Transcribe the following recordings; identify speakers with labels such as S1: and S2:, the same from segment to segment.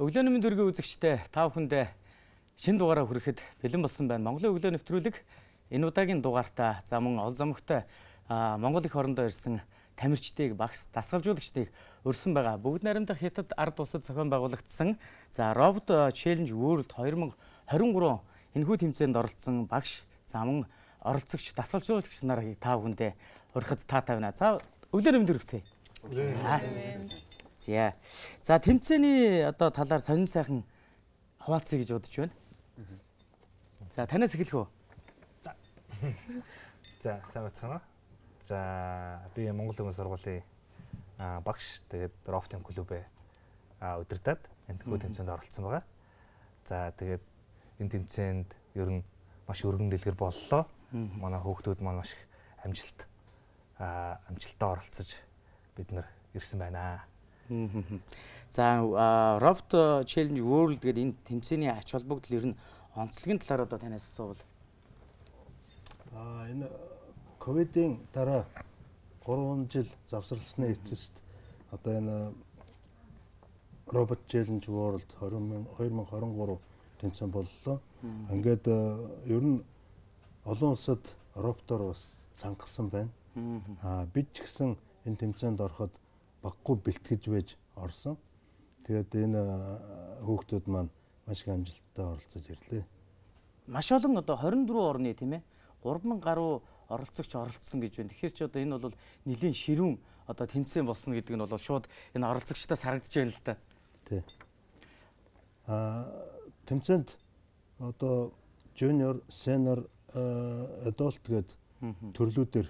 S1: Өглөө нэмийн дөргийн үзэгчтэй та бүхэндээ шин дугаараа хүрэхэд бэлэн болсон байна. Монголын өглөө нэвтрүүлэг энэ удаагийн дугаартаа за мөн ол замхтай Монгол их орондоо ирсэн тамирчдыг багс дасгалжуулагчдыг өрсөн байгаа. Бүгд найрамдах хятад ард улсад зохион байгуулагдсан за Robot Challenge World 2023 энэхүү тэмцээнд оролцсон багш замун оролцогч дасгалжуулагч нарыг та бүхэндээ урьхад таа тавина. За өглөө нэмийн дөргцээ. За. За тэмцээний одоо талаар сонин сайхан хуваалцъя гэж бодож байна.
S2: За танаас эхэлэх үү? За. За сайн бацгаана. За би Монгол Өмнө сургуулийн багш тэгээд рофтинг клубээ удирдаад энэхүү тэмцээнд оролцсон байгаа. За тэгээд энэ тэмцээнд ер нь маш өргөн дэлгэр боллоо. Манай хүүхдүүд маань маш их амжилт амжилттай оролцож бид нар ирсэн байна.
S1: За Robot Challenge World гэдэг энэ тэмцээний ач холбогдол ер нь онцлогийн талаар одоо танаас асуувал.
S3: Аа энэ ковидын дараа 3 жил завсарласны эцэст одоо энэ Robot Challenge World 2023 тэмцээн боллоо. Ингээд ер нь олон улсад роботоор бас цангасан байна. Аа бид ч гэсэн энэ тэмцээнд ороход баггүй бэлтгэж байж орсон. Тэгээд энэ хүүхдүүд маань маш их амжилттай оролцож ирлээ.
S1: Маш олон одоо 24 орны тийм ээ 3000 гаруй оролцогч оролцсон гэж байна. Тэгэхээр ч одоо энэ бол нэлийн ширүүн одоо тэмцээн болсон гэдэг нь бол шууд энэ оролцогчдоос харагдаж байна л да.
S3: Тий. Аа тэмцээнд одоо junior, senior, adult гэдэг төрлүүдээр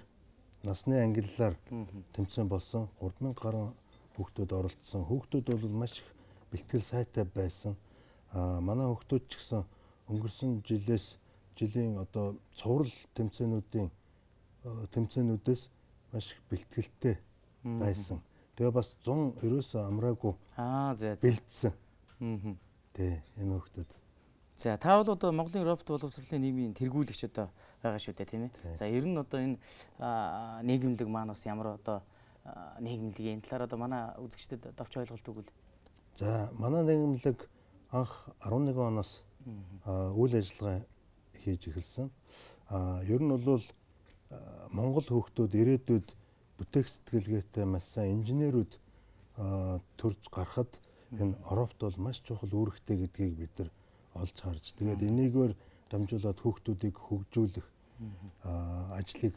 S3: насны ангиллаар тэмцэн болсон 3000 гаруй хүүхдүүд оролцсон. Хүүхдүүд бол маш их бэлтгэл сайтай байсан. Аа манай хүүхдүүд ч гэсэн өнгөрсөн жилээс жилийн одоо цуврал тэмцээнүүдийн тэмцээнүүдээс маш их бэлтгэлтэй байсан. Тэгээ бас 100 ерөөсөө амраагүй аа зээ бэлдсэн. Аа. Тэ энэ хүүхдүүд
S1: За та бол одоо Монголын робот боловсролын нийгмийн тэргүүлэгч одоо байгаа шүү дээ тийм ээ. За ер нь одоо энэ нийгэмлэг маань бас ямар одоо нийгэмлэг энэ талаар одоо манай үзэгчдэд давч ойлголт өгвөл.
S3: За манай нийгэмлэг анх 11 оноос үйл ажиллагаа хийж эхэлсэн. Ер нь бол Монгол хүүхдүүд ирээдүйд бүтээх сэтгэлгээтэй маш сайн инженерүүд төрж гарахад энэ Европт бол маш чухал үүрэгтэй гэдгийг бид нар олж харж тэгээд энийгээр дамжуулаад хүүхдүүдийг хөгжүүлэх ажлыг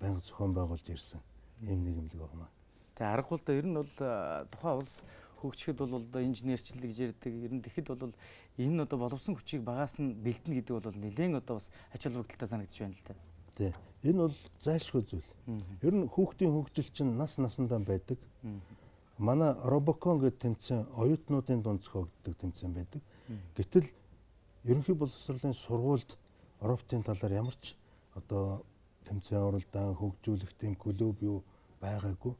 S3: байнга зохион байгуулж ирсэн ийм нийгэмлэг байна.
S1: За аргагүй л ер нь бол тухайн улс хөгжихэд бол инженерчлэл гэж ярьдаг. Ер нь тэгэхэд бол энэ одоо боловсон хүчийг багаас нь бэлдэнэ гэдэг бол нэлээд одоо бас ач холбогдолтой санагдаж байна л да.
S3: Тий. Энэ бол зайлшгүй зүйл. Ер нь хүүхдийн хөгжил чинь нас насандаа байдаг. Манай Robocon гэдэг тэмцээн оюутнуудын дунд зохиогддог тэмцээн байдаг. Гэтэл ерөнхий боловсролын сургуульд Ороптын талаар ямар ч одоо тэмцээн оролдоон хөгжүүлэх тийм клуб юу байгаагүй.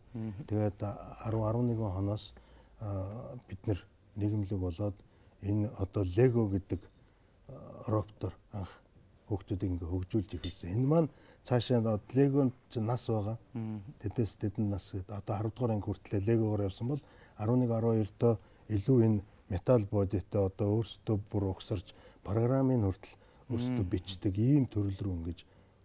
S3: Тэгээд 10 11 хоноос бид нэгэмлэг болоод энэ одоо Лего гэдэг роптор анх хөгжүүд ингээ хөгжүүлж ирсэн. Энэ маань цаашаа Легонд нас байгаа. Тэдээс тэдэн нас одоо 10 дугаар анги хүртэл Легогоор явсан бол 11 12-т илүү энэ метал бодитой одоо өөрсдөө бүр угсарч програмын хүртэл өөрсдөө бичдэг ийм төрөл рүү ингэж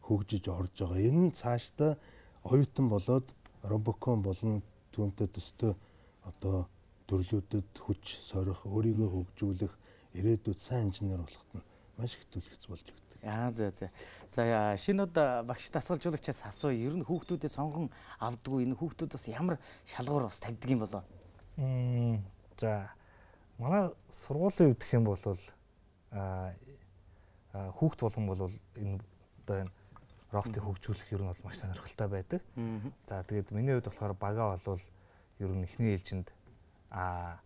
S3: хөгжиж орж байгаа. Энэ нь цаашдаа оюутан болоод робокон болон түүнтэй төстэй одоо төрлүүдэд хүч сорих, өөрийгөө хөгжүүлэх, ирээдүйд сайн инженер болохт нь маш их төлөвлөц болж
S1: өгдөг. Аа за за. За шинэ од багш дасгалжуулагчаас асуу. Ер нь хүүхдүүдэд сонгон авдаггүй энэ хүүхдүүд бас ямар шалгуур бас тавьдаг юм
S2: болоо? Мм. За манай сургуулийн үед гэх юм бол хүүхд болгон бол энэ одоо энэ роботыг хөгжүүлэх ер нь бол маш сонирхолтой байдаг. За тэгээд миний хувьд болохоор бага бол ер нь эхний ээлжинд а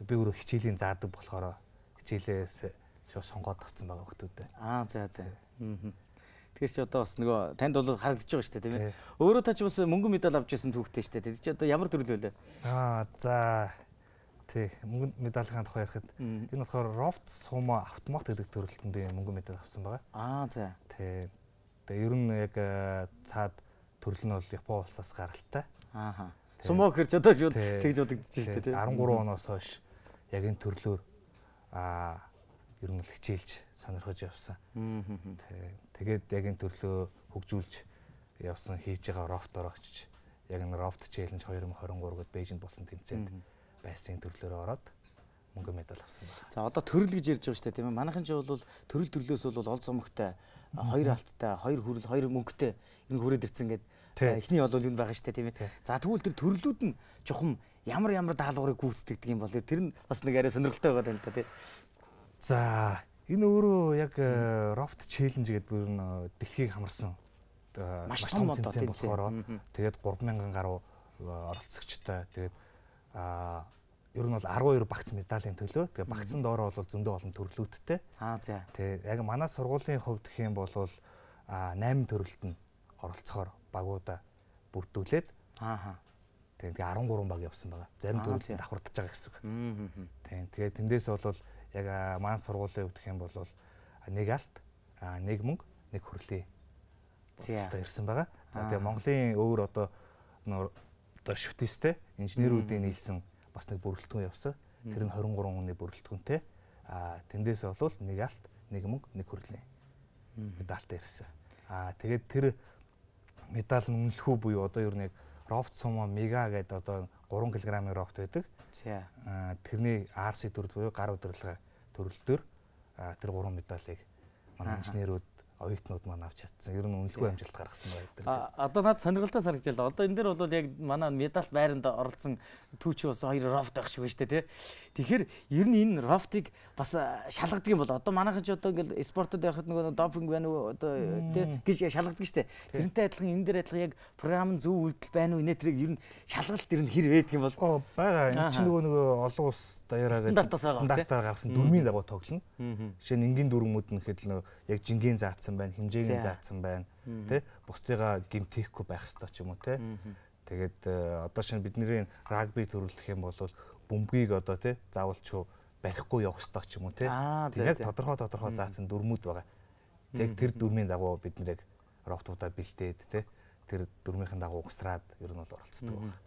S2: би өөрөө хичээлийн заадаг болохоор хичээлээс шууд сонгоод авсан байгаа хүмүүстээ. Аа за за.
S1: Тэгэхээр чи одоо бас нөгөө танд бол харагдаж байгаа шүү дээ тийм ээ. Өөрөө та ч бас мөнгөн медаль авч ирсэн түүхтэй шүү дээ. Тэр чи одоо ямар төрлөө лээ?
S2: Аа за тий мөнгөнд медалийн тухай ярихад энэ болохоор ровт сума автомат гэдэг төрөлтөнд би мөнгөн медаль авсан байгаа. Аа за. Тий. Тэгээ ер нь яг э, цаад төрөл нь бол Япон улсаас гаралтай. Ааха. Сумо гэхэр ч одоо шууд тэгж бодогдож шүү дээ тий. 13 оноос хойш яг энэ төрлөөр аа ер нь л хичээлж сонирхож явсан.
S3: Тий.
S2: Тэгээд яг энэ төрлөө хөгжүүлж явсан хийж байгаа рофтороо очиж яг энэ рофт челленж 2023 гээд Бээжинд болсон тэмцээнд байсан төрлөөр ороод мөнгө медаль авсан байна. За одоо төрөл гэж
S1: ярьж байгаа шүү дээ тийм ээ. Манайхын чинь бол төрөл төрлөөс бол ол цомогтой, хоёр алттай, хоёр хүрэл, хоёр мөнгөтэй энэ хүрээд ирсэн гэдэг эхний бол юм байгаа шүү дээ тийм ээ. За тэгвэл тэр төрлүүд нь чухам ямар ямар даалгаврыг гүйцэтгэдэг юм бол
S2: тэр нь бас нэг арай сонирхолтой байгаад байна та тийм. За энэ өөрөө яг рофт челленж гэдэг бүр нь дэлхийг хамарсан э, маш том одоо тийм болохоор тэгээд 3000 гаруй э, оролцогчтой тэгээд а ер нь бол 12 багц медалийн төлөө. Тэгээ багцсан доороо бол зөндөө олон төрлүүдтэй. Аа зэ. Тэгээ яг манай сургуулийн хувьд гэх юм бол а 8 төрөлд нь оролцохоор багуудаа бүрдүүлээд ааха тийм тэгээ 13 баг явсан байгаа. Зарим төрөлд давхардж байгаа гэсэн үг. Тийм тэгээ тэндээс бол яг маань сургуулийн хувьд гэх юм бол нэг алт нэг мөнгө нэг хөрлийн зүйтэй ирсэн байгаа. За тэгээ Монголын өөр одоо одоо шүтээстэй инженерүүдийн нийлсэн бас нэг бүрэлдэхүүн явсан. Тэр нь 23 хүний бүрэлдэхүүнтэй. Аа тэндээс болвол нэг алт, нэг мөнгө, нэг хүрлээ. Медальтай ирсэн. Аа тэгээд тэр медаль нь үнэлэхүү буюу одоо юу нэг робот сумо мега гэдэг одоо 3 кг-ийн робот байдаг. Аа тэрний RC дүрд буюу гар удирдлага төрөл төр тэр 3 медалийг
S1: манай инженерүүд
S2: оюутнууд маань авч чадсан. Ер нь үнэлгүй амжилт гаргасан байдаг.
S1: Одоо надад сонирхолтой санагдчихлаа. Одоо энэ дэр бол яг манай медаль байранд оролцсон түүчи бас хоёр рофт байх шиг байна шүү дээ, тий. Тэгэхээр ер нь энэ рофтыг бас шалгадаг юм бол одоо манайхан ч одоо ингээл спортод ярахад нөгөө допинг байна уу одоо тий гэж шалгадаг шүү дээ. Тэрнтэй адилхан энэ дэр адилхан яг програм нь зөв үйлдэл байна уу инээ тэрийг ер нь шалгалт ер нь хэр байдаг
S2: юм бол. Оо байгаа. Энд чинь нөгөө нөгөө олон улс даяараа стандартаар гаргасан дөрмийн дагуу тоглоно. Жишээ нь энгийн дүрмүүд нь хэд л нөгөө яг жингийн заац заасан байна, хэмжээг нь заасан байна. Тэ бусдыгаа гимтэхгүй байх хэрэгтэй ч юм уу те. Тэгээд э, одоо шинэ бидний рагби төрүүлэх юм бол бөмбөгийг одоо те заавалчгүй барихгүй явах хэрэгтэй ч юм уу те. Яг тодорхой тодорхой заасан дүрмүүд байгаа. Тэг тэр дүрмийн дагуу бид нэр яг роботуудаа бэлтээд те тэр дүрмийн дагуу угсраад ер нь бол оролцдог байна.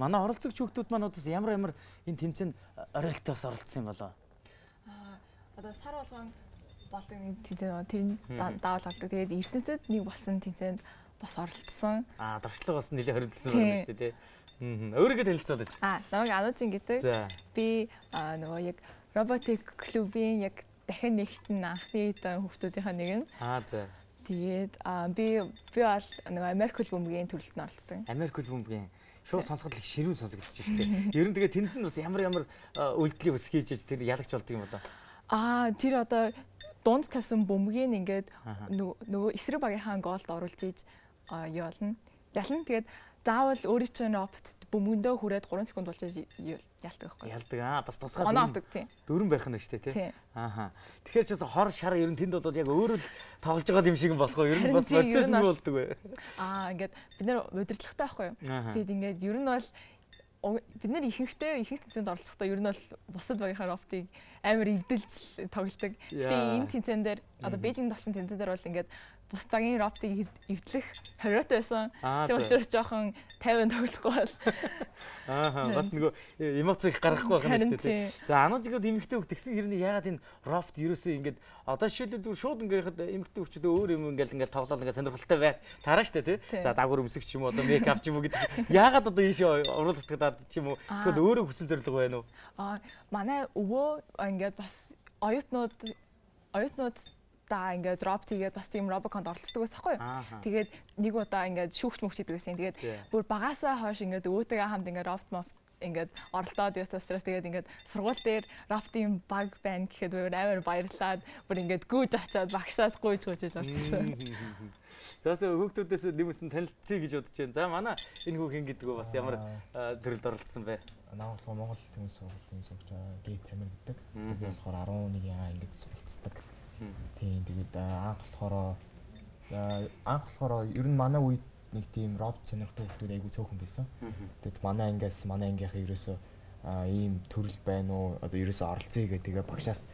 S2: Манай оролцогч
S1: хүүхдүүд маань удаас ямар ямар энэ тэмцээнд оройтоос оролцсон юм болоо.
S4: Аа одоо сар болгон болдог нэг тэнцэн тэр нь даавал болдог. Тэгээд эрдэнэтэд нэг болсон тэнцэнд бас оролцсон.
S1: Аа дуршлага бас нэлээд хоригдсан байна шүү дээ тий. Аа өөрийгөө танилцуулаач.
S4: Аа намайг Ануужин гэдэг. Би нөгөө яг роботик клубын яг дахин нэгтэн анхны хэдэн хүүхдүүдийнхээ нэг нь. Аа за. Тэгээд би би бол нөгөө Америк клуб бөмбөгийн төрөлтөнд оролцдог.
S1: Америк клуб бөмбөгийн шууд сонсоход их ширүүн сонсогдож штеп. Ер нь тэгээ тэнд нь бас ямар ямар үйлдлийн үсгийж тэр ялагч болдго юм болоо.
S4: Аа тэр одоо дунд тавьсан бөмбөгийг ингээд нөгөө эсрэг багийнхаа гоолд оруулж ийж яолно. Ялна тэгээд заавал өөрийн чинь опт бөмбөндөө хүрээд 3 секунд болж ялдаг байхгүй. Ялдаг
S1: аа бас тусгай дөрөн байх нь шүү дээ тий. Ааха. Тэгэхээр ч бас хор шар ер нь тэнд бол яг өөрөө л тоглож байгаа юм шиг болохоо ер нь бас процесс нь болдог бай.
S4: Аа ингээд бид нэр удирдлагатай байхгүй юу. Тэгэд ингээд ер нь бол бид нар ихэнхдээ ихэнх тэмцээнд оролцохдоо ер нь бол бусад багийнхаар офтыг амар эвдэлж тоглодог. Гэтэ энэ тэмцээн дээр одоо Бээжинд болсон тэмцээн дээр бол ингээд бус дагийн роптыг эвдлэх хориотой байсан. Тийм учраас жоохон 50-ын тоглохгүй бол.
S1: Аа бас нөгөө э, эмоц их гаргахгүй байх юм шүү дээ. За ануужигд эмэгтэй хөт тэгсэн хэрний ягаад энэ рофт ерөөсөө ингээд одоо шилээ зүгээр шууд ингээд яхад эмэгтэй хөчдөө өөр юм ингээд ингээд тоглоал ингээд сонирхолтой байт тараа шүү дээ тий. За загвар өмсөх ч юм уу одоо мейк ап ч юм уу гэдэг. Ягаад одоо ийшээ уруулдагдаад ч юм уу эсвэл өөрөө хүсэл зориг байна уу?
S4: Аа манай өвөө ингээд бас оюутнууд оюутнууд удаа ингээд drop тэгээд бас тийм Robocon-д оролцдог байсан хгүй. Тэгээд нэг удаа ингээд шүүгч мөхч хийдэг байсан. Тэгээд бүр багаасаа хойш ингээд өөтэйгээ хамт ингээд Roft Moft ингээд оролдоод явсан учраас тэгээд ингээд сургууль дээр рафтын баг байна гэхэд бүр амар баярлаад бүр ингээд гүйж очиод багшаас гүйж гүйж орчихсон.
S1: Заасаа хүүхдүүдээс нэмсэн танилцъя гэж бодож байна. За манай энэ хүүх ин гэдэг нь бас ямар төрөлд
S5: оролцсон бэ? Наавал Монгол төмөс сургуулийн сурагч Г Тамир гэдэг. Тэгээд болохоор 11 яа ингээд суралцдаг. Тийм тэгээд анх болохоро анх болохоро ер нь манай үед нэг тийм робот сонирхдаг хүмүүс айгүй цөөхөн байсан. Тэгээд манай ангиас манай ангийнхаа ерөөсөө а ийм төрөл байна уу одоо ерөөсөө оролцъё гэх тэгээ багшаас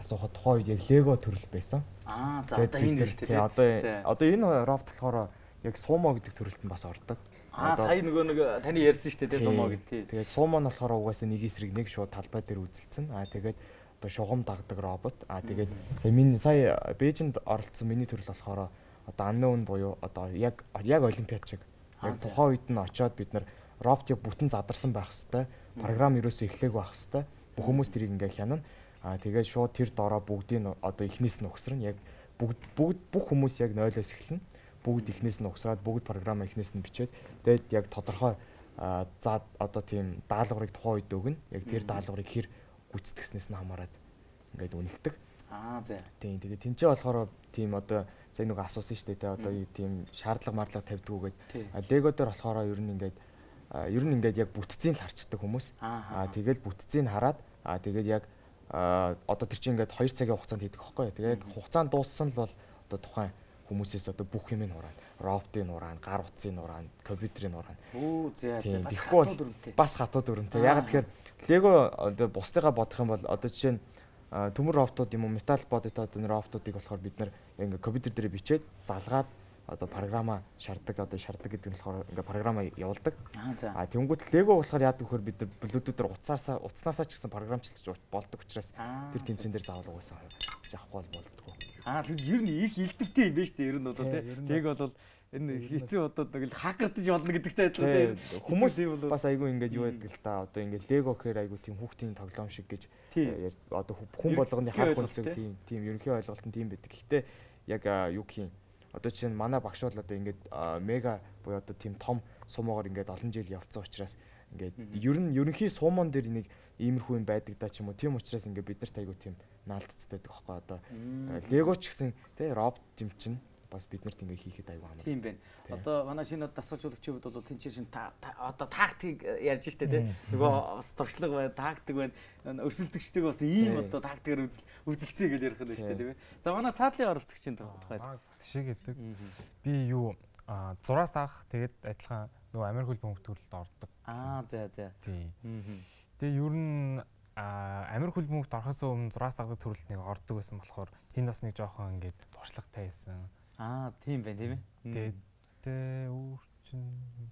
S5: асуухад тухайн үед яг лего төрөл байсан. Аа за одоо энэ гэж тэгээ одоо одоо энэ робот болохоор яг сумо гэдэг төрөлт нь бас ордог. Аа сая
S1: нөгөө нэг таны ярьсан шүү дээ сумо
S5: гэдэг. Тэгээд сумо нь болохоор угаасаа нэг эсрэг нэг шууд талбай дээр үзэлцэн. Аа тэгээд одоо шугам дагдаг робот. Аа тэгээд сая миний сая Бээжинд оролцсон миний төрөл болохоор одоо unknown буюу одоо яг яг олимпиад шиг яг тухайн үед нь очиод бид нар роботыг бүтэн задарсан байх хэвээр програм ерөөсөө эхлэх байх хэвээр бүх хүмүүс тэрийг ингээ хянана. Аа тэгээд шууд тэр дороо бүгдийг одоо эхнээс нь өгсөрнө. Яг бүгд бүгд бүх хүмүүс яг 0-оос эхэлнэ. Бүгд эхнээс нь угсаад бүгд програм эхнээс нь бичээд тэгээд яг тодорхой за одоо тийм даалгаврыг тухайн үед өгнө. Яг тэр даалгаврыг хэр гүйтсдэснээс нь хамаарат ингээд үнэлдэг. Аа зэ. Тийм тэгээд тэнцээ болохоор тийм одоо сая нэг асуусан шүү дээ те одоо тийм шаардлага марлага тавьдгүүгээд лего дээр болохоор ер нь ингээд ер нь ингээд яг бүтцийг л харчдаг хүмүүс. Аа тэгэл бүтцийг хараад аа тэгээд яг одоо тэр чинь ингээд 2 цагийн хугацаанд хийдэг хөхгүй. Тэгээд хугацаанд дууссан л бол одоо тухайн хүмүүсээс одоо бүх юм нь хураана. Роптын ураан, гар утсын ураан, компьютерийн ураан. Өө зээ зээ бас хатуу дүрмтэй. Бас хатуу дүрмтэй. Яг тэгэхээр Лего одоо бусдыгаа бодох юм бол одоо жишээ нь төмөр роботууд юм уу металл бодит одоо роботуудыг болохоор бид нэр ингээ компьютер дээр бичээд залгаад одоо програма шаарддаг одоо шаарддаг гэдэг нь болохоор ингээ програма явуулдаг. А тэнгуут лего болохоор яадаг вөхөр бид блүүдүүдээр утсаасаа утснаасаа ч гэсэн програмчлж болдог учраас тэр тэмцэн дээр заавал угаасаа авахгүй бол болдгоо.
S1: А тэр ер нь их илдэвтэй юм байна шүү дээ ер нь бол тийм. Тэг бол энэ хэцүү бодоод нэг л хакердж болно гэдэгтэй адилхан тийм хүмүүс
S5: бас айгүй ингээд юу яддаг л та одоо ингээд лего гэхээр айгүй тийм хүүхдийн тоглоом шиг гэж э, одоо хүн болгоны хаг хүнцэг тийм тийм ерөнхий ойлголт нь тийм байдаг. Гэхдээ яг юу гэх юм одоо чинь манай багшуул одоо ингээд мега буюу одоо тийм том сумаагаар ингээд олон жил явцсан учраас ингээд ер нь ерөнхий суумон дээр нэг иймэрхүү юм байдаг да ч юм уу. Тийм учраас ингээд бид нарт айгу тийм наалтцдаг байхгүй одоо. Лего э, ч гэсэн тий робот юм чинь бас биднэрт ингээ хийхэд аюу хамаа. Тийм
S1: байна. Одоо манай шинэ дасгалжуулагчийн хувьд бол тэнцээ шин одоо тактик э, ярьж штэ тий. Нөгөө бас туршлага байна, тактик байна. Өрсөлдөгчдөг бас ийм одоо тактикээр үзэл үзэлцээ гэж ярих нь штэ тийм ээ. За манай цаадлын оролцогчийн тухай.
S6: Тишээ гэдэг. Би юу 6-аас таах тэгээд адилхан нөгөө Америк хөл бөмбөртөлд ордог.
S1: Аа за за. Тийм.
S6: Тэгээ ер нь Америк хөл бөмбөрт орохоос өмнө 6-аас таах төрөлд нэг ордог байсан болохоор тэнд бас нэг жоохон ингээд туршлагатай байсан
S1: Аа, тийм байна, тийм ээ. Дээдээ үрчин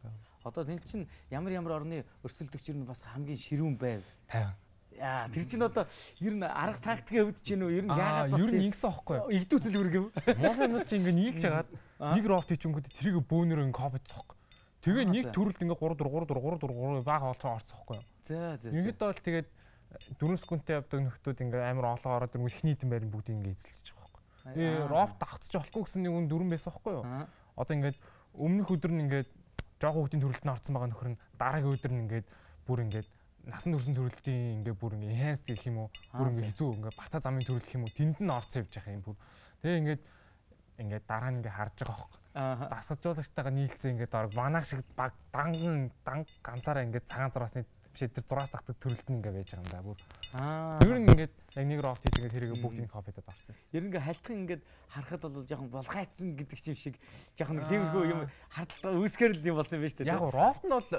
S1: байна. Одоо тэн чин ямар ямар орны өрсөлдөгч юу бас хамгийн ширүүн байв. Тайван. Яа, тэр чин одоо ер нь арга тактикээ өвдөж гин үү? Ер нь яагаад бас ер нь ингэсэн аахгүй юу? Игдүү цэлгүр гэв. Муусанууд чи ингэ нийлж хагаад нэг робот хийчихэнгүүт
S6: тэрийг бөөнөр ингэ копи цохгүй. Тэгээ нэг төрөлд ингээ 3 4 3 4 3 3 баг олцоо орцохгүй юу. За за. Ингээд бол тэгээд 4 секундтэй явдаг нөхдүүд ингээ амар олон ороод ирмүү ихний тем байрны бүгдийг ингээ эзэлчихэж
S3: Э, рофт
S6: автчих болохгүй гэсэн нэг үн дүрэн байсан байхгүй юу? Одоо ингээд өмнөх өдөр нь ингээд жоохон хүүхдийн төрөлтөнд орсон байгаа нөхөр нь дараагийн өдөр нь ингээд бүр ингээд насан туршийн төрөлтийн ингээ бүр ингээ enhanced гэх юм уу бүр ингээ хэцүү ингээ бата замын төрөлт гэх юм уу тэнд нь орцсон явж байгаа юм бүр тэгээ ингээ ингээ дараа нь ингээ харж байгаа хөх дасгалжуулагчтайгаа нийлцээ ингээ дорог манаа шиг баг данган данг ганцаараа ингээ цагаан зураасны биш тэр 6-аас тахдаг төрөлт нь ингээ байж байгаа юм да. Бүр
S1: аа. Ер нь ингээд яг нэг рофт хийж ингээд хэрэгээ бүгд энэ копидод орсон юм. Ер нь ингээ халтхан ингээд харахад бол жоохон булгайцсан гэдэг чим шиг жоохон тиймэрхүү юм хардталтаа үүсгэр л юм болсон юм байна шүү дээ. Яг рофт
S6: нь бол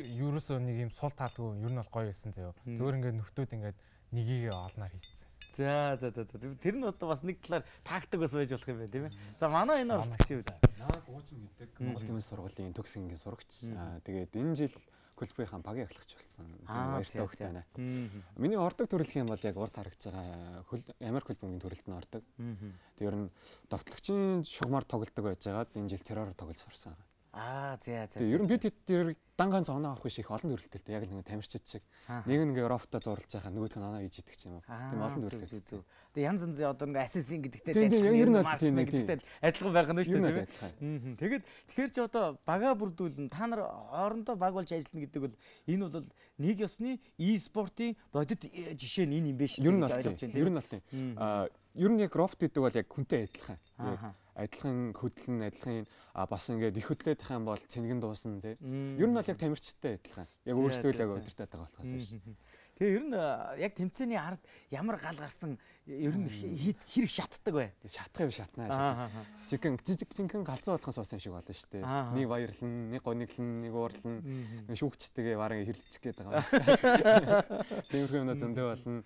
S6: ерөөсөө нэг юм сул таалгүй ер нь бол гоё байсан заяо. Зүгээр ингээд нөхдүүд ингээд нёгийгээ олноор хийцсэн.
S1: За за за за тэр нь одоо бас нэг талаар тактик бас байж болох юм байна тийм ээ. За манай энэ уралцагч юу вэ? Наад Гуучин
S7: гэдэг Монгол тэмцээний сургуулийн төгсөнгийн сурагч. Тэгээд энэ жил Көлбри хампагийн ахлагч болсон. Баяртай өгт байна. Миний ордог төрөлх юм бол яг урд харагдж байгаа Америк хөлбөмбөгийн төрөлд нь ордог. Тэг ер нь довтлогчийн шугамар тоглолдог байж байгаад энэ жил терророор тоглож сурсан.
S1: Аа зээ зээ. Ер нь бид
S7: хэд дангаан зоноо авах биш их олон төрөлтэй яг нэг тамирчид шиг. Нэг нь ингээ роботоо зурлаж байгаа нөгөөх нь оноо хийж идэх юм уу. Тийм олон төрөлтэй.
S1: Тэгээ янз янз одоо ингээ ассасин гэдэгтэй адилхан гэдэгтэй адилхан байгаа нь шүү дээ тийм ээ. Тэгээд тэгэхэр ч одоо бага бүрдүүлэн та нар хоорондоо баг болж ажиллана гэдэг бол энэ бол нэг ёсны e-спортын бодит э, жишээ нь энэ юм биш үү гэж ойлгож байна. Ер нь бол тийм.
S7: Ер нь яг робот гэдэг бол яг хүнтэй адилхан. Аа адилхан хөдлөн адилхан бас ингээд их хөдлөөд байгаа юм бол цэнгэн дуусна тий. Ер нь бол яг тамирчтай адилхан. Яг өөрсдөө л яг өдөртэй
S1: байгаа болохоос шүү дээ. Тэгээ ер нь яг тэмцээний ард ямар гал гарсан ер нь хэрэг шатдаг бай. Шатах юм шатнаа. Жигэн жижиг жинхэн галзуу болохоос уусан
S7: юм шиг болно шүү дээ. Нэг баярлан, нэг гониглан, нэг уурлан, нэг шүүгчтэйгээ баран хэрэлцэх гээд байгаа юм. Тиймэрхүү юмнууд зөндөө болно.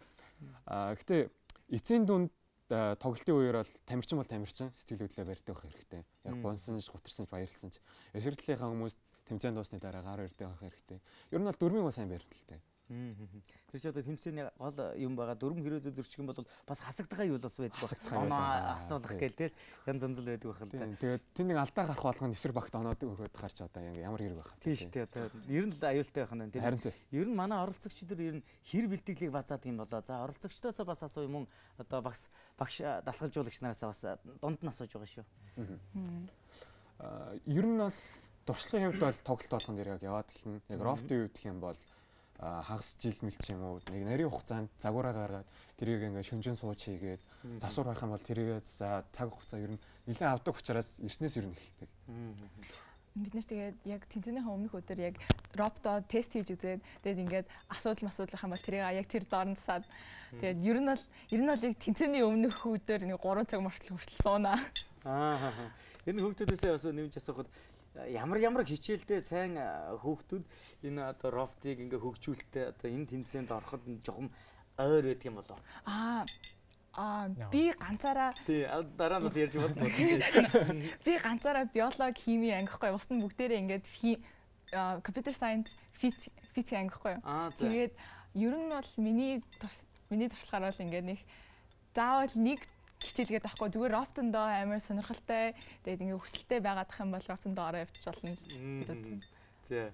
S7: А гэтээ эцсийн дүнд тоглолтын үеэр бол тамирчин бол тамирчин сэтгэлгүйдлээ барьдаг хэрэгтэй. Яг гонсон ч гутарсан ч баярлсан ч эсрэгтлийнхаа хүмүүст тэмцээнд дуусны дараа гар өрдөг байх хэрэгтэй. Ер нь бол дөрмийн ба сайн баримталтай.
S1: Тэр чи одоо тэмцээний гол юм байгаа дөрөв хөрөөзөө зөрчгөн бол бас хасагдгаа юу бас байдаг байна. Оноо асуулах гээл тэл янз янз л байдаг байх л да.
S7: Тэгээд тэр нэг алдаа гарах болгоно эсрэг
S1: багт оноод өгөхөд гарч одоо ямар хэрэг байх. Тийш тий одоо ер нь л аюултай байх нь тийм. Харин тий. Ер нь манай оролцогчид ер нь хэр бэлтгэлийг базаад юм болоо. За оролцогчдоос бас асуу юм одоо багс багш дасгалжуулагч нараас бас дунд нь асууж байгаа шүү.
S7: Аа э, ер нь бол дурслагын хувьд бол тоглолт болгонд яг яваад эхэлнэ. Яг рофтын үед гэх юм бол хагас жил мэл ч юм уу нэг нарийн хугацаанд загвараа гаргаад тэрийг ингээ шүнжин сууч хийгээд засвар байх юм бол тэрийг за цаг хугацаа ер нь нэлээд авдаг учраас эртнээс ер нь эхэлдэг.
S4: Бид нэр тэгээд яг тэнцэнийхэн өмнөх өдөр яг робто тест хийж үзээд тэгээд ингээд асуудал масуудлах юм бол тэрийг яг тэр доорн засаад тэгээд ер нь бол ер нь бол яг тэнцэнийн өмнөх өдөр нэг 3 цаг мөрчлө хүртэл сууна.
S1: Аа. Энэ хөвгтүүдээс бас нэмж асуухад ямар ямар хичээлтэй сайн хүүхдүүд энэ одоо рофтыг ингээ хөгжүүлэлтээ одоо энэ тэмцээнд ороход жоохон ойр байдаг юм болоо.
S4: Аа А би ганцаараа
S1: тий дараа нь бас ярьж бодмоо. Би
S4: ганцаараа биолог, хими ангихгүй ус нь бүгдээрээ ингээд компьютер сайенс фит фит ангихгүй. Тэгээд ер нь бол миний миний туршлагаар бол ингээд нэг заавал нэг хичээлгээд байхгүй зүгээр рофтондоо амар сонирхолтой тэгээд ингээ хүсэлтэй байгаадах юм бол рофтондоо ороо явчих болно гэж бодсон. Тий.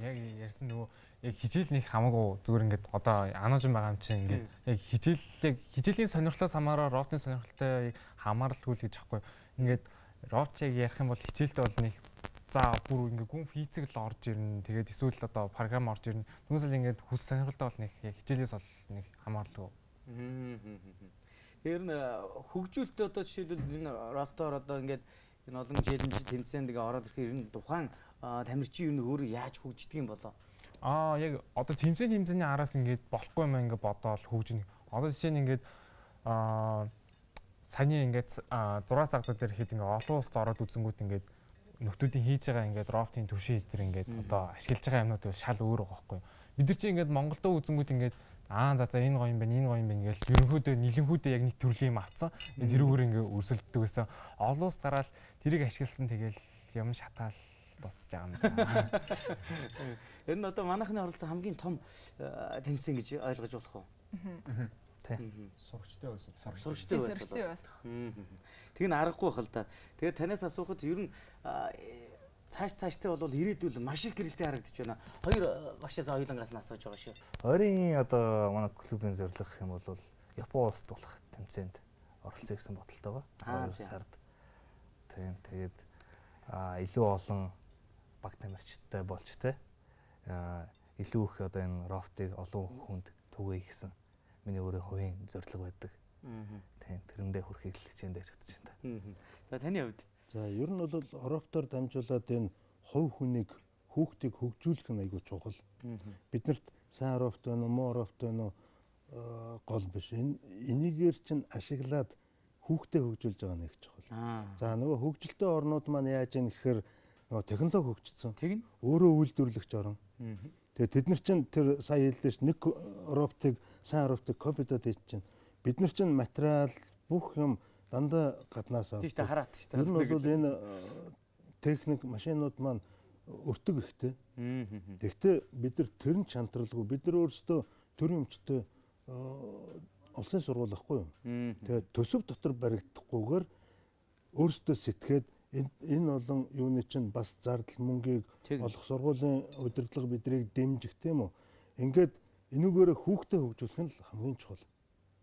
S6: Яг ярьсан нөгөө яг хичээл нэг хамаагүй зүгээр ингээд одоо анууж байгаа юм чинь ингээд яг хичээл яг хичээлийн сонирхлоос хамаараа рофтын сонирхолтой хамаарлгүй л гэж аахгүй. Ингээд рофт яг ярих юм бол хичээлтэй бол нэг за бүр ингээ гүн физик л орж ирнэ. Тэгээд эсвэл одоо програм орж ирнэ. Түүнээс л ингээд хүс сонирхолтой бол нэг хичээлээс бол нэг хамаарлгүй.
S1: Аа. Ер нь э, хөгжүүлэлт одоо жишээлбэл энэ рафтор одоо ингээд энэ олон челленж тэмцээнд ингээ ороод ирэхээр ер нь тухайн э, тамирчин ер нь өөрөө яаж хөгждөг юм болоо.
S6: Аа яг одоо тэмцээний тэмцээний араас ингээд болохгүй юм ингээ бодоол хөгжинэ. Одоо жишээ нь ингээд аа э, саний ингээд 6 сартууд дээр хэд ингээ олон улсд ороод үзэнгүүт ингээд нөхдүүдийн хийж байгаа ингээд рофтын төвшин эдэр ингээд одоо ашиглаж байгаа юмнууд шал өөр байгаа байхгүй. Бид нар чинь ингээд Монголдөө үзэнгүүт ингээд аа за за энэ гоё юм байна, энэ гоё юм байна гээл ерөнхийдөө нэлэнхүүдээ яг нэг төрлийн юм авцсан. Тэрүүгээр ингээ өрсөлддөг байсан. Олон улс гараад тэрийг ашигласан тэгэл юм шатаал
S1: тусч байгаа юм. Ер нь одоо манайхны оролцоо хамгийн том э, тэмцээн гэж ойлгож болох уу? Аа.
S5: Тийм. Сурагчтай байсан.
S1: Сурагчтай байсан. Сурагчтай байсан. Тэг нь аргагүй хэл та. Тэгээ танаас асуухад ер нь цааш цааштай бол ирээдүйд маш их гэрэлтэй харагдаж байна. Хоёр э, багшаа зоёлонгаас нь асууж байгаа шүү.
S2: Ойрын одоо манай клубын зорилго гэх юм бол Япон улсад болох тэмцээнд оролцъё гэсэн бодолтой байгаа. 12 сард. Тийм тэгээд илүү олон баг тамирчтай болж тэ. Илүү их одоо энэ рофтыг олон хүнд түгээе гэсэн миний өөрийн хувийн зорилго байдаг.
S3: Тийм тэрэндээ хүрхийг л хичээндээ хэрэгжиж
S1: байна. За таны хувьд
S3: За ер нь бол Ороптоор дамжуулаад энэ хувь хүнийг хүүхдийг хөгжүүлэх нь айгүй чухал. Биднэрт сайн Ороп байна уу, муу Ороп байна уу э, гол биш. Энэ энийгээр чинь ашиглаад хүүхдээ хөгжүүлж байгаа нэг чухал. За нөгөө хөгжилтэй орнууд маань яаж юм гэхээр нөгөө технологи хөгжсөн. Тэгнь. Өөрөө үйлдвэрлэгч орн. Тэгээ тэд нар чинь тэр сая хэлдэж нэг Ороптыг сайн Ороптыг копидод хийчихээн. Бид нар чинь материал бүх юм дандаа гаднаас авдаг. Тийм шүү дээ хараат шүү дээ. Ер нь бол энэ э, техник машинууд маань өртөг ихтэй. Тэгвэл бид нар тэр нь чантралгүй бид нар өөрсдөө төрийн өмчтэй улсын э, сургууль ахгүй юу. Тэгээд төсөв дотор баригдахгүйгээр өөрсдөө сэтгээд энэ олон юуны чинь бас зардал мөнгийг олох сургуулийн удирдлага бидрийг дэмжих тийм үү. Ингээд энүүгээр хүүхдэд хөгжүүлэх нь хамгийн чухал.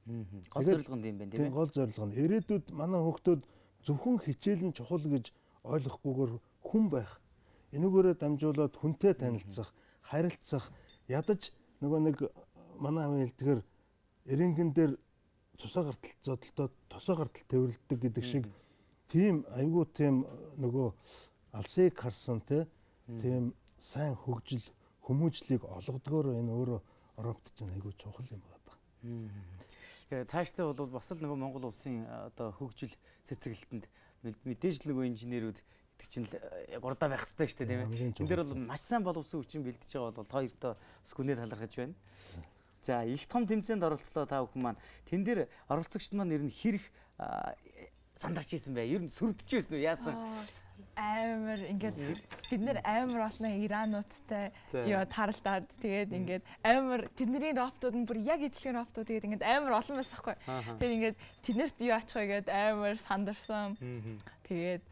S1: Гол зорилго нь юм байна тийм ээ.
S3: Гол зорилго нь ирээдүйд манай хүүхдүүд зөвхөн хичээл нь чухал гэж ойлгохгүйгээр хүн байх. Энүүгээрээ дамжуулаад хүнтэй танилцах, харилцах, ядаж нөгөө нэг манай хавийн хэлдгээр эренгэн дээр цусаа гартал зодолдоод тосоо гартал тэрвэрлдэг гэдэг шиг тийм айгүй тийм э, нөгөө алсыг харсан тийм сайн хөгжил хүмүүжлийг олгодгоор энэ өөрөө ороптж байгаа айгүй чухал юм байна.
S1: Э, цаашдаа бол бас л нөгөө Монгол улсын э, одоо хөгжил цэцгэлтэнд мэдээж л нөгөө инженерүүд итгэжин л э, урдаа байх хэрэгтэй шүү дээ тийм ээ. Энд дээр бол маш сайн боловсон хүчин бэлдэж байгаа бол хоёртоо бас гүнээ талархаж байна. За их том тэмцээнд оролцлоо та бүхэн маань. Тэн дээр оролцогчд маань ер нь хэрэг сандарч ийсэн бай. Ер нь сүрдэж байсан уу яасан?
S4: амар ингээд бид нэр амар олон ирануудтай юу таралдаад тэгээд ингээд амар тэдний рофтууд нь бүр яг ижилхэн рофтууд тэгээд ингээд амар олон байсан хгүй. Тэгээд ингээд тэднэрт юу ачих вэ гээд амар сандарсан. Тэгээд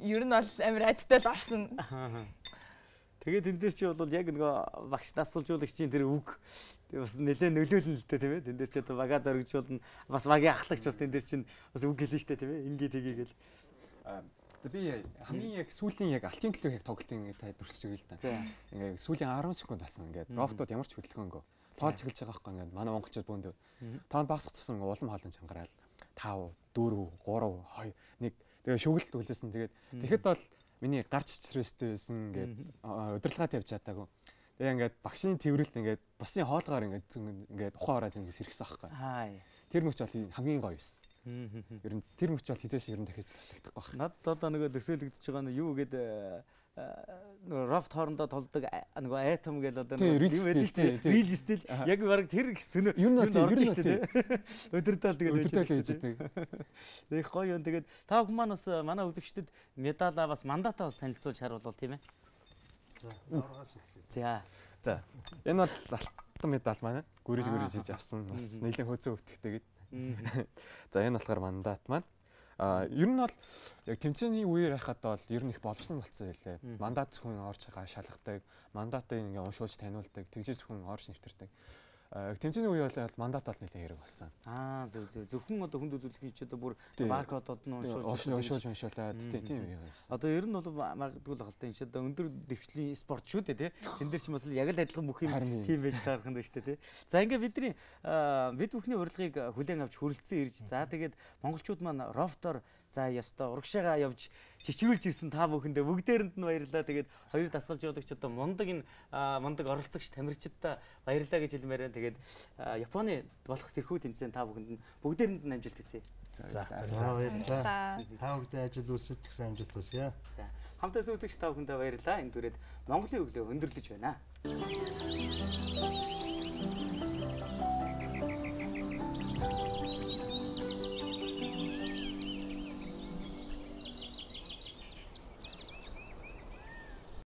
S4: ер нь бол амар айдтай л орсон.
S1: Тэгээд энэ дээр чи бол яг нөгөө багш насалжуулагчийн тэр үг Тэгээ бас нэлээд нөлөөлнө л дээ тийм ээ. Тэн дээр чи одоо вага зоригжуулна. Бас вагийн ахлагч бас тэн дээр чин бас үг гэлэн штэ тийм ээ. Ингээ тгийгээл одоо би хамгийн
S7: яг сүүлийн яг алтын төлөв яг тоглолтын та дүрсэж өгөл та. Ингээ сүүлийн 10 секунд алсан. Ингээд рофтууд ямар ч хөдөлгөөнгөө тоолж эхэлж байгаа байхгүй ингээд манай монголчууд бөөнд тоон багсах тусан улам хаалт чангараал 5 4 3 2 1 тэгээ шүглэлт үлээсэн. Тэгээд тэгэхэд бол миний гарч стресстэй байсан ингээд удирдлагаа тавьж чадаагүй. Тэгээ ингээд багшийн тэрвэрлт ингээд бусын хоолгоор ингээд ингээд ухаан ороо зингээ сэрхсэн аахгүй. Тэр мөч бол хамгийн гоё байсан.
S3: Ер
S7: нь тэр мөч бол хизээш ер нь дахиж засагдахгүй
S1: байна. Надд одоо нөгөө төсөөлөгдөж байгаа нь юу гэдэг рофт хоорондоо толдог э, нөгөө атом гэл одоо юм байдаг шүү дээ. Рил стил яг баг тэр хэсэг нь ер нь орж шүү дээ. Өдөрдөөл тэгээд өдөрдөөл хийж байгаа. Их гоё юм тэгээд та бүхэн маань бас э, манай үзэгчдэд медалаа бас мандатаа бас танилцуулж харуулвал тийм ээ. За. За. Энэ бол
S7: алтан медаль маань гүрэж гүрэж хийж авсан. Бас нэлээд хөөцөө өвтөхтэйгээд За энэ болохоор мандат маань А ер нь бол яг тэмцээний үеэр байхад бол ер нь их боловсон болцсон байлээ. Мандат зөвхөн орж байгаа шалгадаг, мандатыг ингээ уншуулж таниулдаг, тэгжээс зөвхөн орж нэвтэрдэг. Э, тэмцээний үе бол мандат тал нэлийн хэрэг болсон. Аа зөв зөв зөвхөн одоо
S1: хүнд үзүүлэх чи одоо бүр баркодод нь уншуулж уншуулж уншуулад тийм тийм үе байсан. Одоо ер нь бол магадгүй л халтын чи одоо өндөр дэвшлийн спорт шүү дээ тий. Тэн дээр ч бас л яг л адилхан бүх юм тийм байж таарханд байна шүү дээ тий. За ингээ бидний э, бид бүхний урилгыг хүлээн авч хөрөлдсөн ирж за тэгээд монголчууд маань рофтор за ёстой урагшаага явж чичрүүлж ирсэн та бүхэндээ бүгдээрэнд нь баярлалаа. Тэгээд хоёр дасгалж явуулагч одоо мундаг энэ мундаг оролцогч тамирчидаа баярлалаа гэж хэлмээр байна. Тэгээд Японы болох тэрхүү тэмцээнд та бүхэнд нь бүгдээрэнд нь амжилт хүсье. За баярлалаа.
S3: Та бүхэндээ ажил үйлсэж гэсэн амжилт хүсье.
S1: За хамтаас үзэгч та бүхэндээ баярлалаа. Энэ түрээд Монголын өглөө өндөрлөж байна.
S3: Thank you.